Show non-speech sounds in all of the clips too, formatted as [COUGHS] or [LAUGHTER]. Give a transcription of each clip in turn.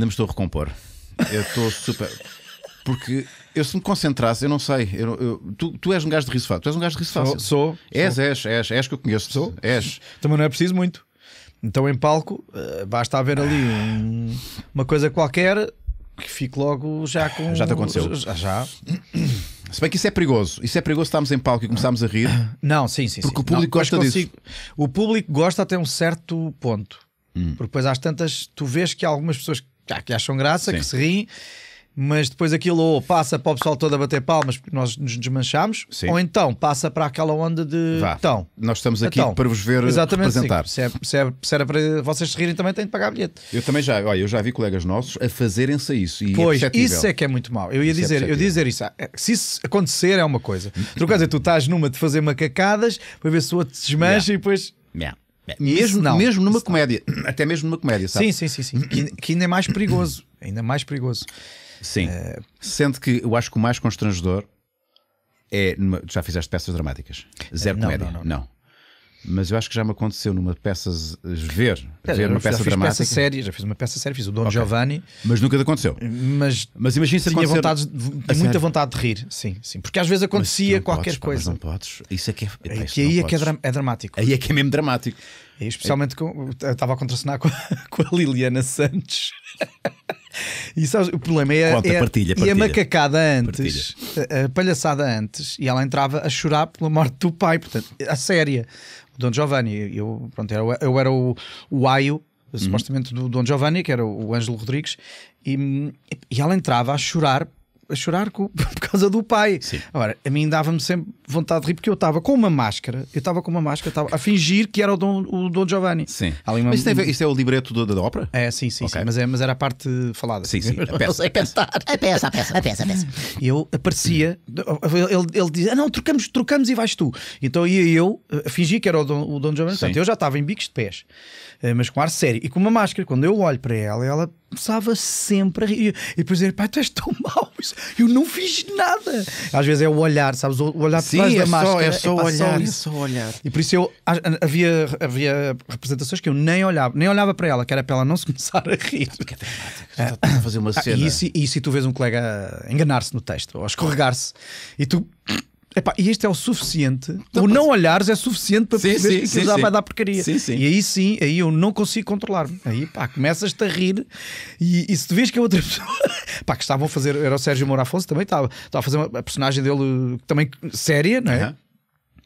Ainda me estou a recompor. Eu estou super. Porque eu se me concentrasse, eu não sei. Eu, eu, tu, tu és um gajo de riso fácil. Tu és um gajo de riso fácil. Sou. sou és, sou. és, és, és que eu conheço. Sou. És. Também não é preciso muito. Então em palco, eh, basta haver ali um, uma coisa qualquer que fique logo já com. Já te aconteceu. Já. já. [COUGHS] Se bem que isso é perigoso. Isso é perigoso estarmos em palco e começarmos a rir. Não, sim, sim. Porque sim. o público não, gosta consigo... disso. O público gosta até um certo ponto. Hum. Porque depois às tantas tu vês que há algumas pessoas que acham graça, Sim. que se riem, mas depois aquilo ou passa para o pessoal todo a bater palmas porque nós nos desmanchamos, Sim. ou então passa para aquela onda de. Vá. Então, nós estamos aqui então, para vos ver exatamente representar. Se, é, se, é, se era para vocês se rirem, também têm de pagar bilhete. Eu também já, olha, eu já vi colegas nossos a fazerem-se isso. E é pois, é isso é que é muito mau. Eu ia isso é dizer, eu dizer isso. É, se isso acontecer, é uma coisa. Outra coisa é tu estás numa de fazer macacadas para ver se o outro desmancha yeah. e depois. Yeah. É, mesmo, não, mesmo numa comédia, não. [CLEARS THROAT] até mesmo numa comédia, sabe? Sim, sim, sim, sim. Que, que ainda é mais perigoso. [CLEARS THROAT] Ainda é mais perigoso. Sim. Uh... Sendo que eu acho que o mais constrangedor é. Numa... Já fizeste peças dramáticas? Eh, Zero uh, não, comédia. não. não. não mas eu acho que já me aconteceu numa peça eh, ver, Cara, ver uma peça dramática. Peça já fiz uma peça séria, fiz o Don okay. Giovanni. Mas nunca te aconteceu. Mas, mas imagina se tinha vontade vontade, muita sério? vontade de rir, sim, sim, porque às vezes acontecia qualquer podes, coisa. Pá, não podes. Isso é que é, é, é que aí é, que é, dra é dramático. Aí é que é mesmo dramático. E é especialmente com, eu estava a contracenar com, [LAUGHS] com a Liliana Santos. [LAUGHS] E sabes, o problema é, Conta, é, partilha, partilha. E a macacada antes, a palhaçada antes, e ela entrava a chorar pela morte do pai, portanto, a séria. O Dom Giovanni, eu, pronto, eu, eu era o, o aio, uhum. supostamente, uhum. do Dom Giovanni, que era o, o Ângelo Rodrigues, e, e ela entrava a chorar a chorar com, [LAUGHS] por causa do pai. Sim. Agora, a mim dava-me sempre vontade de rir porque eu estava com uma máscara, eu estava com uma máscara, estava a fingir que era o Dom, o Dom Giovanni. Sim. Uma... Mas isto é, isto é, o libreto da, ópera? É, sim, sim, okay. sim mas, é, mas era a parte falada. Sim, sim, [LAUGHS] a peça. a peça, a peça, a peça, a peça, a peça. Eu aparecia, ele, ele dizia, ah, não, trocamos, trocamos e vais tu. Então ia eu a fingir que era o Dom, o Dom Giovanni. Portanto, eu já estava em bicos de pés, eh, mas com ar sério e com uma máscara. Quando eu olho para ela, ela começava sempre a rir. E depois dizer, pai, tu és tão mau, eu não fiz nada. Às vezes é o olhar, sabes? O olhar por trás é da só, máscara. É só, é, olhar, é só olhar. E por isso eu havia, havia representações que eu nem olhava, nem olhava para ela, que era para ela não se começar a rir. Porque é ah, a fazer uma cena. Ah, e, se, e se tu vês um colega enganar-se no texto ou escorregar-se e tu Epá, e isto é o suficiente. o não olhares é suficiente para perceber que aquilo já vai dar porcaria. Sim, sim. E aí sim, aí eu não consigo controlar-me. Aí pá, começas-te a rir e, e se tu vês que é outra [LAUGHS] pessoa pá, que estavam a fazer, era o Sérgio Moura Afonso, também estava, estava a fazer uma a personagem dele também séria, não é? Uhum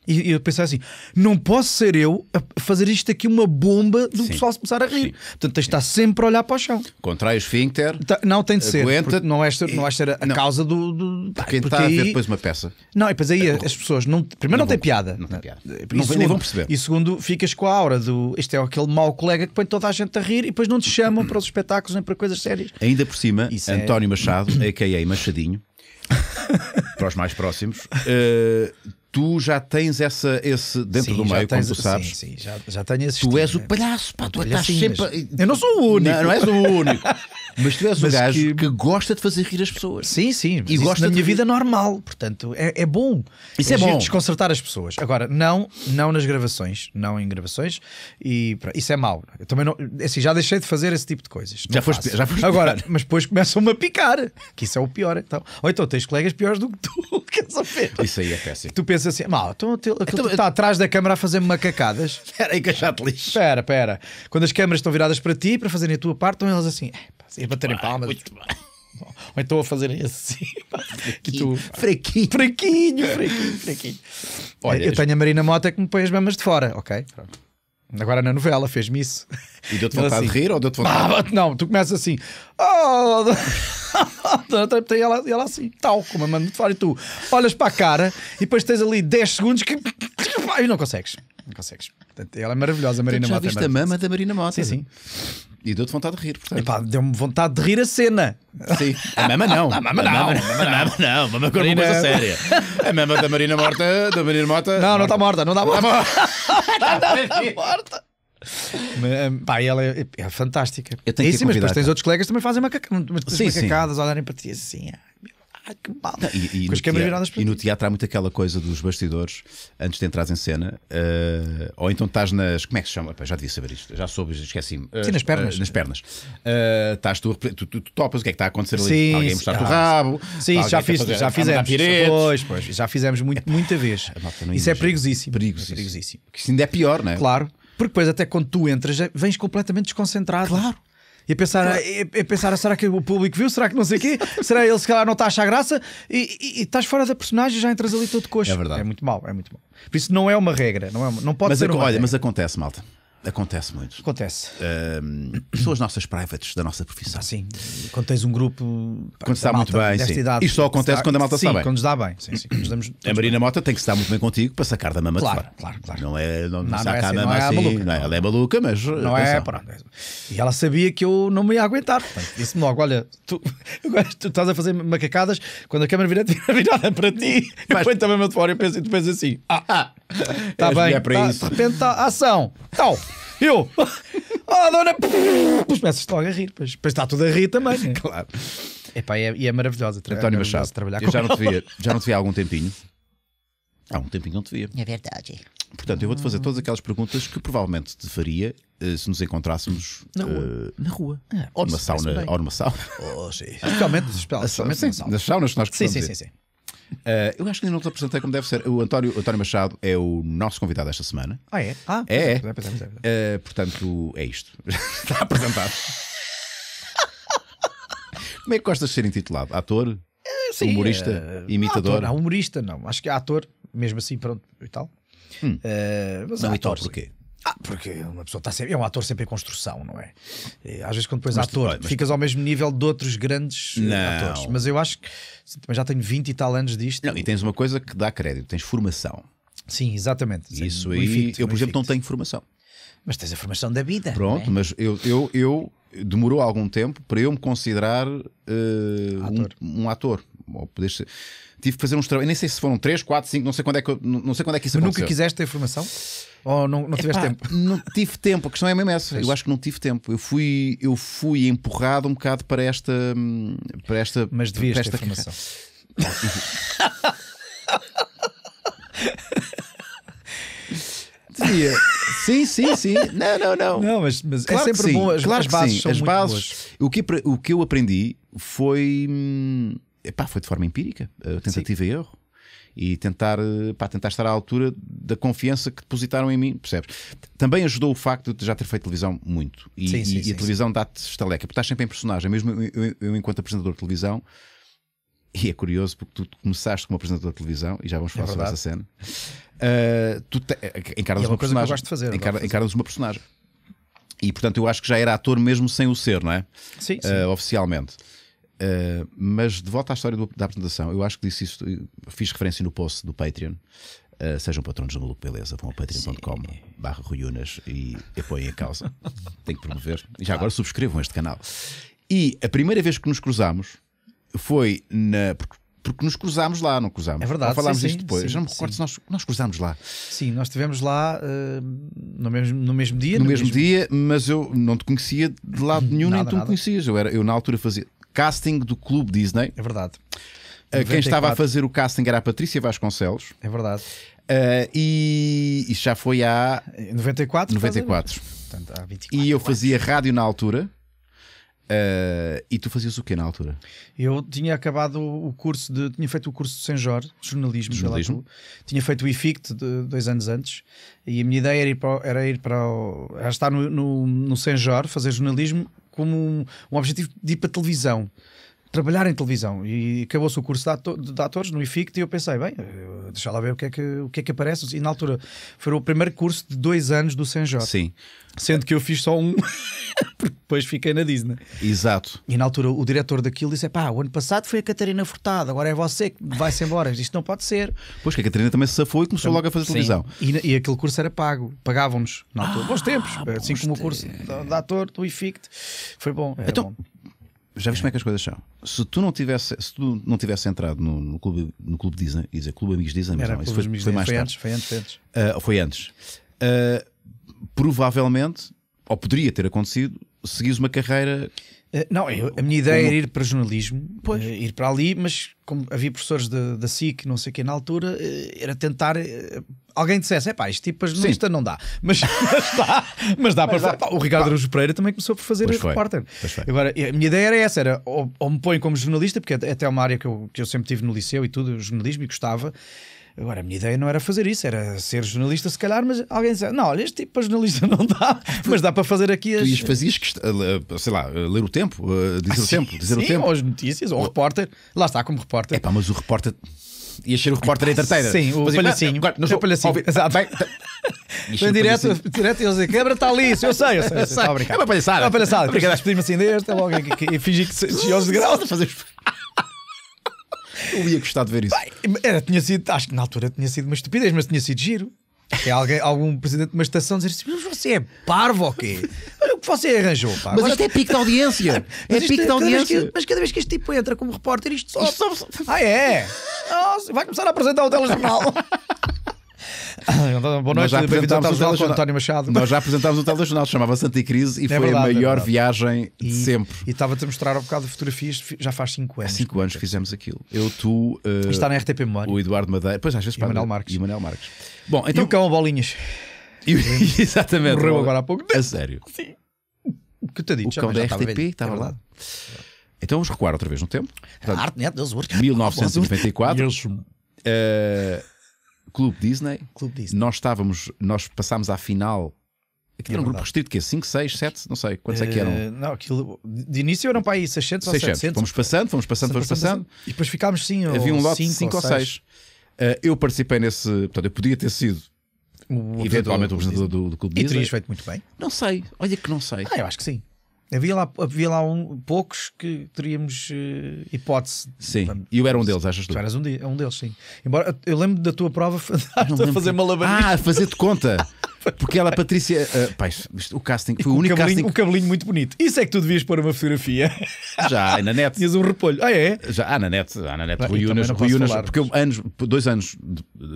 e, eu pensei assim: não posso ser eu a fazer isto aqui uma bomba do Sim. pessoal se começar a rir. Sim. Portanto, tens de estar sempre a olhar para o chão. Contrai o esfíncter. Tá, não, tem de ser. Não vais ter, não vais ter a não. causa do. do... quem está aí... a ver depois uma peça. Não, e depois aí é, as pessoas. Não, primeiro, não, não tem piada. Não tem piada. E, não, segundo, vão perceber. e segundo, ficas com a aura do. Este é aquele mau colega que põe toda a gente a rir e depois não te chamam para os espetáculos nem para coisas sérias. Ainda por cima, Isso é- António é... Machado, a.k.a. Machadinho, [LAUGHS] para os mais próximos. Uh, tu já tens essa, esse dentro sim, do meio, tens, como tu sabes. Sim, sim, já, já tenho esse Tu estilo, és né? o palhaço, pá, tu estás sempre. Eu não sou o único. Não, não és o único. [LAUGHS] Mas tu és um gajo que... que... gosta de fazer rir as pessoas. Sim, sim. E gosta da minha vida normal. Portanto, é, é bom. Isso é, é bom. Desconcertar as pessoas. Agora, não, não nas gravações. Não em gravações. E pronto, isso é mau. Eu também não. É assim, já deixei de fazer esse tipo de coisas. já foste, já foste Agora, mas depois começam-me a picar. Que isso é o pior. Então. Ou então tens colegas piores do que tu. [LAUGHS] Que isso aí é péssimo. Tu pensas assim, mal, então, então, então está atrás da câmara a fazer macacadas. [LAUGHS] Espera aí, te lixo. Espera, espera. Quando as câmaras estão viradas para ti, para fazerem a tua parte, estão elas assim, é a baterem palmas. Muito bem. Ou então a fazer assim. Frequinho. Tu... Frequinho. Olha, eu tenho a Marina Mota que me põe as mamas de fora, ok? Pronto. Agora na novela fez-me isso. E deu-te vontade assim, de rir ou deu-te vontade ah, de... Não, tu começas assim. Oh, [LAUGHS] e ela, ela assim, tal, como a mano de fora. E tu olhas para a cara e depois tens ali 10 segundos que. [LAUGHS] e não consegues. Não consegues. Portanto, ela é maravilhosa, a Marina Mota. Já é viste é a mama da Marina Mota? Sim, sim. E deu-te vontade de rir, portanto. deu-me vontade de rir a cena. Sim. [LAUGHS] A mama não. A mama não. A mama não. A mama uma coisa séria. A mama da Marina Morta. Da Marina Mota. Não, não está morta. Não está morta. Está morta. Pá, ela é, fantástica. Eu tenho é isso, assim, mas depois tens tá? outros colegas que também fazem macacadas, olharem para ti assim. É. Ah, que balda! E, e, no teatro, e, no teatro, há muito aquela coisa dos bastidores antes de entrar em cena, uh, ou então estás nas. Como é que se chama? já devia saber isto, já soube, esqueci-me. Sim, nas eh, pernas. Uh, nas pernas. Eh, estás tu, tu, tu, tu, topas o que é que está a acontecer ali. Sim, alguém mostrar o ah, rabo. Sim, já, fiz, fazer, já fizemos. Pois, pois, já fizemos muito, muita vez. Isso é perigosíssimo. Perigosíssimo. É isso ainda é pior, não é? Claro. Porque depois, até quando tu entras, vens completamente desconcentrado. Claro. E a pensar, e pensar, será que o público viu? Será que não sei o quê? Será ele se calhar não está a achar graça? E, e, e, estás fora da personagem já entras ali todo coxo. É verdade. É muito mal, é muito mal. Por isso não é uma regra, não, é uma, não pode mas ser. Uma olha, regra. mas acontece, malta. Acontece muito. Acontece. Um, as nossas privates da nossa profissão. Sim. Quando tens um grupo. quando está muito bem. Sim. Idade, Isto só acontece quando a malta sim, está bem. Quando nos dá bem. Sim, sim. Nos damos, a Marina bem. Mota tem que estar muito bem contigo para sacar da mama claro, de fora. Claro, claro. Não é. Não, não, não é saca é assim, a mama é assim. Maluca, não é, ela é maluca, mas. Não é, atenção. é. Pronto. E ela sabia que eu não me ia aguentar. Disse-me logo: olha, tu, [LAUGHS] tu estás a fazer macacadas quando a câmera [LAUGHS] vira virada para ti. Mas... Eu ponho também o de fora e penso, e tu assim: ah, ah. Está bem. Tá, de repente está ação. Tal. Eu, [LAUGHS] oh dona, pois começas logo a rir, pois, está tudo a rir também. é [LAUGHS] Claro. e é, e é maravilhosa. tra- António é Machado, trabalhar eu com já não, te via, já não te via há algum tempinho. Há um tempinho não te via. É verdade. Portanto, eu vou-te fazer todas aquelas perguntas que provavelmente te faria eh, se nos encontrássemos Na rua. Eh, na rua. Ah, ou, numa sauna, ou numa sauna. Oh, sim. Especialmente, ah, especialmente, especialmente na Nas saunas que nós Sim, sim, sim, sim. Uh, eu acho que ainda não te apresentei como deve ser. O António, o António Machado é o nosso convidado esta semana. Ah, é? Ah, é. é. Uh, portanto, é isto. [LAUGHS] Está apresentado. como é que gostas de ser intitulado? Ator? Eh, sim, humorista? imitador? Não, ator, não, humorista não. Acho que ator, mesmo assim, pronto, e tal. Hum. Uh, mas não, então, ator, e porquê? Sim. Porque uma pessoa está sempre. É um ator sempre em construção, não é? E, às vezes, quando depois mas, ator, mas... ficas ao mesmo nível de outros grandes eh, não. atores. Mas eu acho que já tenho 20 e tal anos disto. Não, e tens uma coisa que dá crédito: tens formação. Sim, exatamente. Isso aí. eu, por exemplo, não tenho formação. Mas tens a formação da vida. Pronto, é? mas eu, eu, eu demorou algum tempo para eu me considerar uh, ator. Um, um ator ou tive que fazer uns trabalhos, nem sei se foram 3, 4, 5, não sei quando é que, eu, não sei quando é que isso Mas aconteceu. nunca quiseste a informação? Ou não, não tiveste Epá, tempo? Não tive tempo, a questão é mesmo essa. Eu acho que não tive tempo. Eu fui, eu fui empurrado um bocado para esta. Para esta Mas devias para esta ter informação. Sim, sim, sim. Não, não, não. Não, mas, mas é claro é sempre bom. As, claro as bases são as muito bases, boas. O que, o que eu aprendi foi. Hum, epá, foi de forma empírica, tentativa Sim. e erro. E tentar, eh, pá, tentar estar à altura da confiança que depositaram em mim, percebes? Também ajudou o facto de já ter feito televisão muito. E, sim, sim, e, sim, a televisão dá-te estaleca, porque estás sempre em personagem. Mesmo eu, eu, eu enquanto apresentador de televisão, e é curioso porque tu começaste como apresentador de televisão e já vamos é falar é sobre essa cena. Uh, tu te, eh, encarnas é uma, uma personagem. gosto de fazer, é? encar, fazer. Encarnas uma personagem. E portanto eu acho que já era ator mesmo sem o ser, não é? Sim. sim. Uh, oficialmente. Uh, mas de volta à história do, da apresentação, eu acho que disse isso fiz referência no post do Patreon. Uh, sejam patronos do Maluco Beleza, vão a patreon.com barra Ruiunas e apoiem a causa. [LAUGHS] Tenho que promover. E já agora subscrevam este canal. E a primeira vez que nos cruzámos foi na. Porque, nos cruzámos lá, não cruzámos. É verdade. falámos isto depois. Sim, já não me recordo se nós, nós cruzámos lá. Sim, nós estivemos lá uh, no, mesmo, no mesmo dia. No, no mesmo, mesmo, dia, mas eu não te conhecia de lado [LAUGHS] nenhum, nada, nem tu nada. me conhecias. Eu, era, eu na altura fazia casting do Clube Disney. É verdade. Eh, quem estava a fazer o casting era a Patrícia Vasconcelos. É verdade. Uh, e isso já foi há 94? 94. Portanto, há 24, e eu fazia rádio na altura. Uh, e tu fazias o que na altura? Eu tinha acabado o curso de. Tinha feito o curso de Saint Jorge, de jornalismo. jornalismo. Tinha feito o IFICT dois anos antes. E a minha ideia era ir para. Era ir para o, era estar no, no, no fazer jornalismo como um, um objetivo de ir para televisão trabalhar em televisão e acabou-se o curso de, ator, de, atores no IFICT e eu pensei, bem, eh, deixa lá ver o que, é que, o que é que aparece. E na altura foi o primeiro curso de dois anos do Senjot. Sim. Sendo que eu fiz só um. [LAUGHS] porque depois fiquei na Disney. Exato. E na altura o diretor daquilo disse: pá, o ano passado foi a Catarina Furtado, agora é você que vai-se embora. Isto não pode ser. Pois que a Catarina também se safou e começou então, logo a fazer sim. televisão. E, e, aquele curso era pago, pagavam-nos na altura. Ah, bons tempos, assim como o curso de, ator do IFICT. Foi bom. Então, bom. Já viste como é que as coisas são? Se tu não tivesse, se tu não tivesse entrado no, no clube, no clube Disney, ia dizer Clube Amigos Disney, mas Era, não, isso foi, foi mais foi tarde. Antes, foi antes, foi antes. Uh, foi antes. Uh, provavelmente ou poderia ter acontecido, seguires uma carreira. Eh, não, eu, a minha ideia como... era ir para jornalismo, eh, ir para ali, mas como havia professores da, SIC, não sei que na altura, eh, era tentar. Alguém dissesse, é pá, este tipo para jornalista não dá, [LAUGHS] mas, mas dá, mas dá mas para. Dá. Pá, o Ricardo Araújo Pereira também começou por fazer repórter. Agora, a minha ideia era essa: era ou, ou me põe como jornalista, porque é até uma área que eu, que eu sempre tive no liceu e tudo, jornalismo, e gostava Agora, a minha ideia não era fazer isso, era ser jornalista, se calhar, mas alguém disse: Não, olha, este tipo para jornalista [LAUGHS] não dá, mas dá para fazer aqui as. Tu ias, fazias, eh, eh, sei lá, eh, ler o tempo, dizer ah, o tempo, dizer sim, o tempo. Ou as notícias, ou o repórter, lá está como repórter. É pá, mas o repórter. Ia ser o repórter da tarteira. Sim, o mas, palhacinho. Agora, não sou, o palhacinho. Ouvir, exato. Bem, [LAUGHS] tá, direto, palhacinho. direto eles dizem: quebra está ali, isso eu sei, eu sei. Eu sei, [LAUGHS] eu sei, sei é uma palhaçada. É uma palhaçada. Obrigado. Despedi-me assim deste, logo e, e, fingi que se de graus. Fazer eu ia gostar de ver isso. Bem, era, tinha sido, acho que na altura tinha sido uma estupidez, mas tinha sido giro. é alguém, algum presidente de uma estação dizer assim: Mas você é parvo ou quê? Olha o que você arranjou, pá. Mas isto é pico de audiência. é pico de audiência. Que, mas cada vez que este tipo entra como repórter, isto sobe, sobe, sobe. Ah, é? vai começar a apresentar o telejornal. [LAUGHS] [COUGHS] Então, boa noite, bem-vindos ao com António Machado. Nós já apresentámos o Telejornal, chamava-se Anticrise e é foi verdade, a é maior é viagem de e, sempre. E estava-te a mostrar um bocado de fotografias, já faz 5 anos. Há 5 anos fizemos aquilo. Eu, tu. Uh, está na RTP Memória. O Eduardo Madeira, pois às vezes e para. Manuel Marques. E o Manuel Marques. Bom, então... E o então- Cão Bolinhas. [LAUGHS] exatamente. Morreu agora há pouco. A sério. Sim. Que te disse o cão da RTP estava lá. Tá é então vamos recuar outra vez no tempo. Portanto, 1994. uh, Clube Disney. Clube Disney. Nós estávamos, nós passámos à final Aquilo era um é grupo restrito que é 5, 6, 7, não sei quantos é que eram. Eh, não, aquilo de início eram para aí 600, 600 ou 700. Fomos passando, fomos passando, fomos passando. E depois ficámos sim. Havia um lote de 5 ou 6. Uh, eh, eu participei nesse, portanto, eu podia ter sido o eventualmente o representante do, do, do Clube E terias feito muito bem? Não sei, olha que não sei. Ah, eu acho que sim. Havia lá, havia lá um, poucos que teríamos uh, hipótese. Sim, e eu era um deles, achas tu? Tu eras um, de, é um deles, sim. Embora eu lembro da tua prova [LAUGHS] a fazer malabarismo. Ah, fazer-te conta. [LAUGHS] Porque ela, Patrícia. Uh, eh, pai, o casting foi o único cabelinho, casting. O cabelinho muito bonito. Isso é que tu devias pôr uma fotografia. [LAUGHS] Já, na net. Tinhas um repolho. Ah, é? Já, ah, na net. Ah, na net. Rui Unas, porque eu, anos, dois anos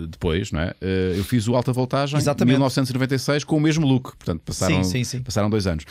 depois, não é? Eh, eu fiz o Alta Voltagem em 1996 com o mesmo look. Portanto, passaram, sim, sim, sim. passaram dois anos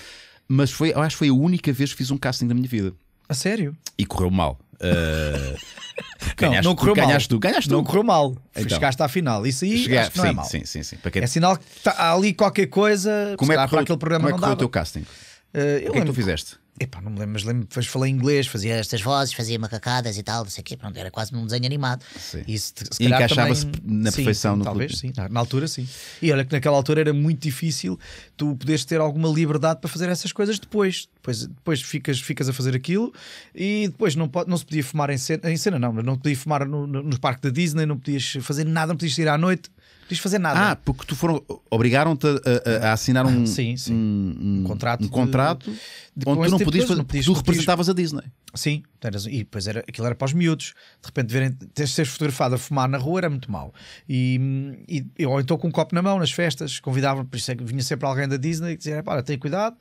mas foi, acho que foi a única vez que fiz um casting da minha vida. A sério? E correu mal. Uh, [LAUGHS] não, não correu mal. Ganhaste tu, ganhaste tu. Não correu mal. Então, Chegaste à final. Isso aí acho que não é sim, é mal. Sim, sim, sim. Para É sinal que há tá ali qualquer coisa. Como é que correu, aquele programa como é que correu o teu casting? Uh, o que é que tu fizeste? Epá, não me lembro, mas lembro, depois falei inglês, fazia estas vozes, fazia macacadas e tal, não sei o quê, pronto, era quase um desenho animado. Sim. E, se, e encaixava-se na perfeição sim, no Talvez, clube. sim, na, na, altura sim. E olha que naquela altura era muito difícil tu poderes ter alguma liberdade para fazer essas coisas depois. Depois, depois ficas, ficas a fazer aquilo e depois não, pode, não se podia fumar em cena, em cena não, mas não podia fumar no, no, no parque da Disney, não podias fazer nada, não podias ir à noite, podias fazer nada. Ah, porque tu foram obrigaram-te a, a, a assinar um, [LAUGHS] sim, sim. Um, um, um, contrato, um contrato de, de, onde tu não podias, não podias, tu representavas podias... a Disney. Sim, eras, e depois era, aquilo era para os miúdos. De repente, verem, teres de ser fotografado a fumar na rua era muito mau. E, e, ou então com um copo na mão nas festas, convidavam, por isso é que vinha sempre alguém da Disney e dizia: pá, tem cuidado,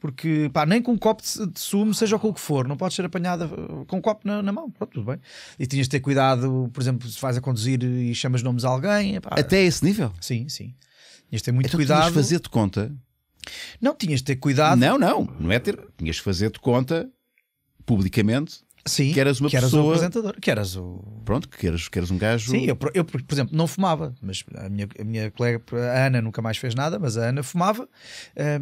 porque pá, nem com um copo de, de sumo, seja o que for, não podes ser apanhada eh, com um copo na, na, mão. Pronto, tudo bem. E tinhas de ter cuidado, por exemplo, se vais a conduzir e chamas nomes a alguém. Pá. Até esse nível? Sim, sim. Tinhas de ter muito então, cuidado. fazer-te conta não, tinhas de ter cuidado. Não, não, não é ter. Tinhas de fazer de conta publicamente Sim, que eras uma que eras pessoa. O apresentador, que eras o. Pronto, que eras, que eras um gajo. Sim, eu, eu, por exemplo, não fumava, mas a minha, a minha colega, a Ana, nunca mais fez nada, mas a Ana fumava.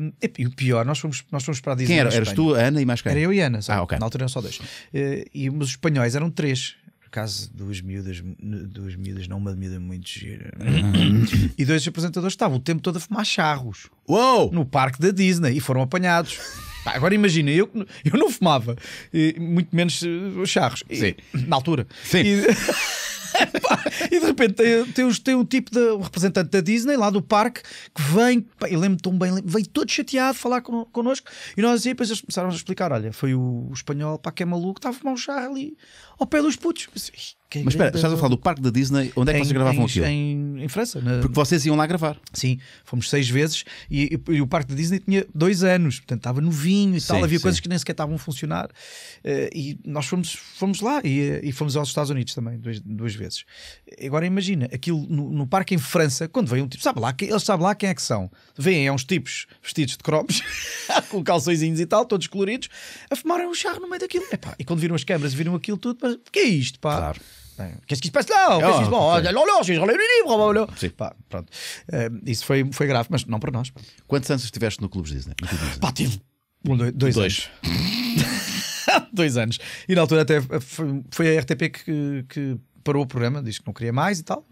Um, e o pior, nós fomos, nós fomos para a Disney. Quem era? Eras tu, a Ana e mais quem? Era eu e a Ana, só. Ah, okay. na altura eram só dois. Uh, e, os espanhóis eram três caso duas miúdas, duas miúdas, não uma miúda muito eh, gira. [COUGHS] e dois apresentadores estavam o tempo todo a fumar charros. Uou! No parque da Disney e foram apanhados. Pá, agora imagina, eu, eu não fumava, e, eh, muito menos uh, charros. E, na altura. Sim. E... [LAUGHS] [LAUGHS] e de repente tem, tem, o tipo de o representante da Disney lá do parque que vem, eu lembro-me tão bem, veio todo chateado falar con, connosco e nós assim, depois eles começaram a explicar: olha, foi o, o espanhol, pá, que é maluco, estava a mão chá ali ao pé dos putos. Mas, que é Mas espera, estás a falar do parque da Disney, onde é que em, vocês gravavam em, aquilo? Em, em França. Na... Porque vocês iam lá gravar. Sim, fomos seis vezes e, e, e, o parque da Disney tinha dois anos, portanto estava novinho e sim, tal, havia sim. coisas que nem sequer estavam a funcionar. Uh, e nós fomos, fomos lá e, e fomos aos Estados Unidos também, duas, duas vezes. Agora imagina, aquilo no, no, parque em França, quando vem um tipo, sabe lá, eles sabem lá quem é que são. Vêm é uns tipos vestidos de cromos, [LAUGHS] com calçõezinhos e tal, todos coloridos, a fumarem um charro no meio daquilo. Epá, e quando viram as câmaras, viram aquilo tudo, mas o que é isto, pá? Claro. Qu'est-ce qui se passe là? Oh, Qu'est-ce qui se passe? Okay. Olha, Sim. Pá, pronto. Uh, isso foi, foi grave, mas não para nós. Quantos anos estiveste no Clube Disney? No né? Clube Disney? Pá, tive um, dois, dois, dois. anos. [LAUGHS] dois anos. E na altura até foi, foi a RTP que, que parou o programa, disse que não queria mais e tal.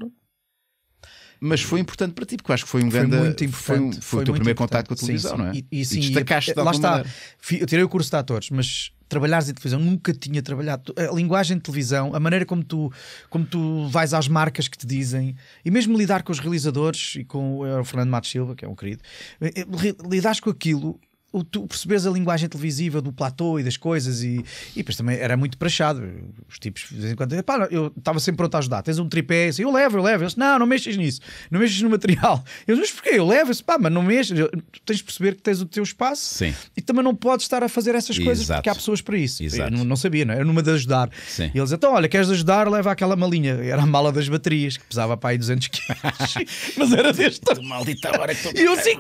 Mas foi importante para ti, porque eu acho que foi um foi grande. Muito importante. Foi, um, foi, foi o teu primeiro contato com a televisão, sim, sim. não é? E, e, sim, e destacaste e, lá está. Eu tirei o curso de atores, mas trabalhares em televisão, nunca tinha trabalhado. A linguagem de televisão, a maneira como tu, como tu vais às marcas que te dizem, e mesmo lidar com os realizadores e com o Fernando Matos Silva, que é um querido, eh, eh, lidares com aquilo o, tu percebes a linguagem televisiva do platô e das coisas e, e depois também era muito prachado. Os tipos de vez em quando, pá, eu estava sempre pronto a ajudar. Tens um tripé, assim, eu levo, eu levo. Eles, não, não mexes nisso, não mexes no material. Eu mas porquê? Eu levo, eu pá, mas não mexes. tu tens de perceber que tens o teu espaço Sim. e também não podes estar a fazer essas coisas Exato. porque há pessoas para isso. Exato. Eu não, não sabia, não é? era numa de ajudar. Sim. E eles, então, olha, queres ajudar? Leva aquela malinha. Era a mala das baterias que pesava para aí 200 quilos, [LAUGHS] mas era deste. Maldita hora que E eu assim,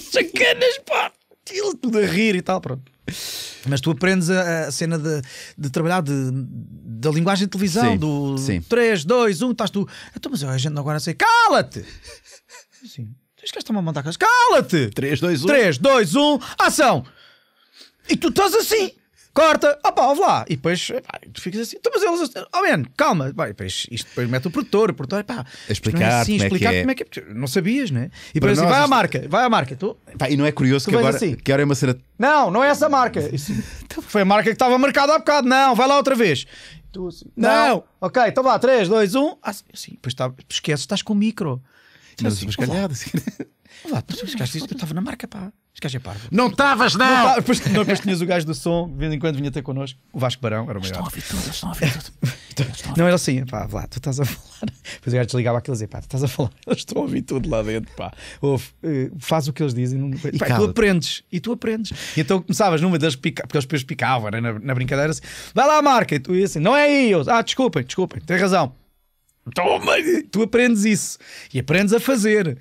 [LAUGHS] chacanas, pá aquilo, tudo a rir e tal, pronto. Mas tu aprendes a, a cena de, de trabalhar de, da linguagem de televisão, sim, do sim. 3, 2, 1, estás tu. Então, mas eu, a gente agora sei, cala-te! Sim. Tens que estás-me a mandar casa. Cala-te! 3, 2, 1. 3, 2, 1, ação! E tu estás assim corta, opa ouve lá. E depois tu ficas assim, então, mas eles, oh man, calma. vai depois, isto depois mete o produtor, o produtor, pá, é explicar, assim, como, é explicar é como é que é. não sabias, né? E depois assim, vai à marca, vai à marca. Tu, pá, e não é curioso que agora, assim, que agora é uma cena. Não, não é essa marca. [LAUGHS] Isso, foi a marca que estava marcada há bocado, não, vai lá outra vez. Tu, assim, não. não. ok, então vá, 3, 2, 1. Assim, assim depois tá, esquece estás com o micro. Mas, assim, mas calhar, assim. Olá, tu, tu, tu, tu, tu, tu, tu, tu, este gajo é parvo. Não estavas, não! não depois, depois tinhas o gajo do som, de vez em quando vinha ter connosco. O Vasco Barão era o maior. Estão a ouvir tudo, estão a ouvir tudo. [LAUGHS] Então, não, era assim, pá, tu estás a [LAUGHS] falar. Depois o gajo desligava aquilo e dizia, pá, tu estás a falar, eles estão a ouvir tudo lá dentro, pá. Ouve, eh, faz o que eles dizem. Não... E pá, tu aprendes, e tu aprendes. E então começavas numa das porque eles depois picavam, né, na, na, brincadeira, assim, vai lá, marca. E tu ia assim, não é aí, eu. Ah, desculpem, desculpem, tens razão. Toma! Tu aprendes isso e aprendes a fazer.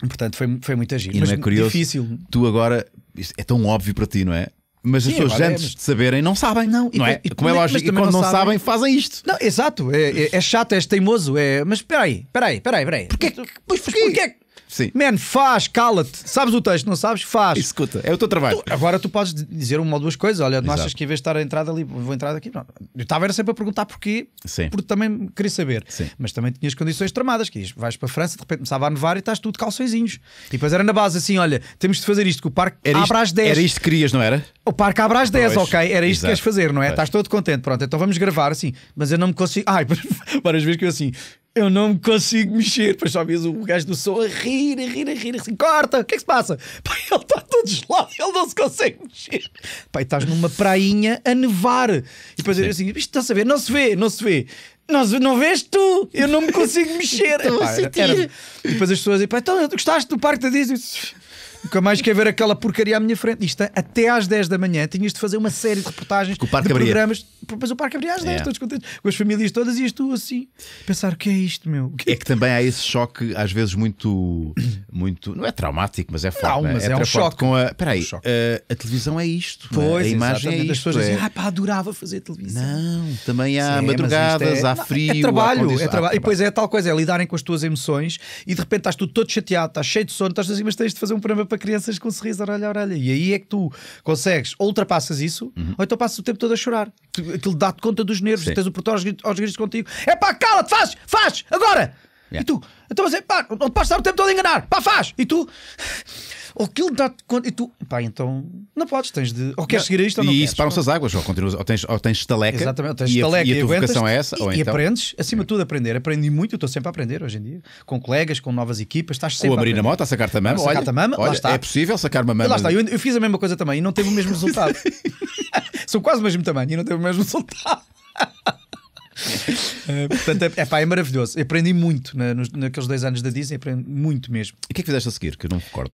Portanto, foi, foi muito agir. E é mas é curioso, difícil. Tu agora, isto é tão óbvio para ti, não é? Mas as pessoas é, antes é, mas... de saberem não sabem, não, não é? E, Como é lógico, e quando não, não sabem, sabem, fazem isto. Não, exato, é, é, é chato, é teimoso, é... mas espera aí, espera aí, espera aí, Porquê, porquê? porquê? Sim. Man, faz, cala-te. Sabes o texto, não sabes? Faz. Escuta, é o teu trabalho. Tu, agora tu podes dizer uma ou duas coisas. Olha, não Exato. achas que em vez de estar a entrar ali, vou entrar aqui? Não. Eu estava era sempre a perguntar porquê, Sim. porque também queria saber. Sim. Mas também tinhas condições tramadas, que vais para a França, de repente começava a nevar e estás tudo de calçõezinhos. E depois era na base assim: olha, temos de fazer isto, que o parque era isto, abre às 10. Era isto que querias, não era? O parque abre às 10, pois. ok, era isto que queres fazer, não é? Pois. Estás todo contente, pronto, então vamos gravar assim, mas eu não me consigo. [LAUGHS] Ai, [LAUGHS] várias vezes que eu assim eu não me consigo mexer. Depois só vês o gajo do som a rir, a rir, a rir, assim, corta, o que é que se passa? [LAUGHS] Pai, ele está todo gelado, ele não se consegue mexer. Pai, estás numa prainha a nevar. E depois eu assim, isto está-se a ver, não se vê, não se vê. Não, não vês tu? Eu não me consigo [LAUGHS] mexer. Estou a sentir. Era... E depois as pessoas dizem, pá, então gostaste do parque da Disney? Nunca mais quer ver aquela porcaria à minha frente. Isto até às 10 da manhã tinhas de fazer uma série de reportagens, de abria. programas. Mas o parque abria às 10, yeah. todos contentes, com as famílias todas, e estou assim, pensar o que é isto, meu? Que... É, é que também há esse choque, às vezes, muito. muito não é traumático, mas é forte. Não, é? mas é, é um choque. Com a, peraí, é um choque. A, eh, a, televisão é isto. Pois, a imagem é isto, As pessoas é... dizem, ah pá, adorava fazer televisão. Não, também há Sim, madrugadas, é... há frio. é trabalho, há é trabalho. E depois é tal coisa, é lidarem com as tuas emoções e de repente estás tu todo chateado, estás cheio de sono, estás assim, mas tens de fazer um programa para para crianças com um sorriso olha orelha E aí é que tu consegues, ou ultrapassas isso, uhum. ou então passas o tempo todo a chorar. Aquilo dá-te conta dos nervos, tens o portão aos, aos gritos contigo. É pá, cala-te, faz, faz, agora! Yeah. E tu, então mas pá, não podes estar o tempo todo a enganar, pá, faz! E tu, aquilo oh, dá-te conta, e tu, pá, então não podes, tens de, ou queres seguir a isto ou não E separam-se as águas, ou, continuas, ou, tens, ou tens estaleca, Exatamente, ou tens e, estaleca, a, e a tua vocação é essa, e, ou então... e aprendes, acima de tudo, aprender. Aprendi muito, eu estou sempre a aprender hoje em dia, com colegas, com novas equipas, estás sempre. Ou a, Marina moto, a sacar-te a mama, olha, sacar mama olha, lá está. é possível sacar uma mama. E lá está, eu, eu fiz a mesma coisa também e não teve o mesmo resultado. São [LAUGHS] quase o mesmo tamanho e não teve o mesmo resultado. [LAUGHS] Eh, portanto, é, é, pá, é maravilhoso. Eu aprendi muito na, nos, naqueles dois anos da Disney, aprendi muito mesmo. E o que é que fizeste a seguir? Que eu não recordo.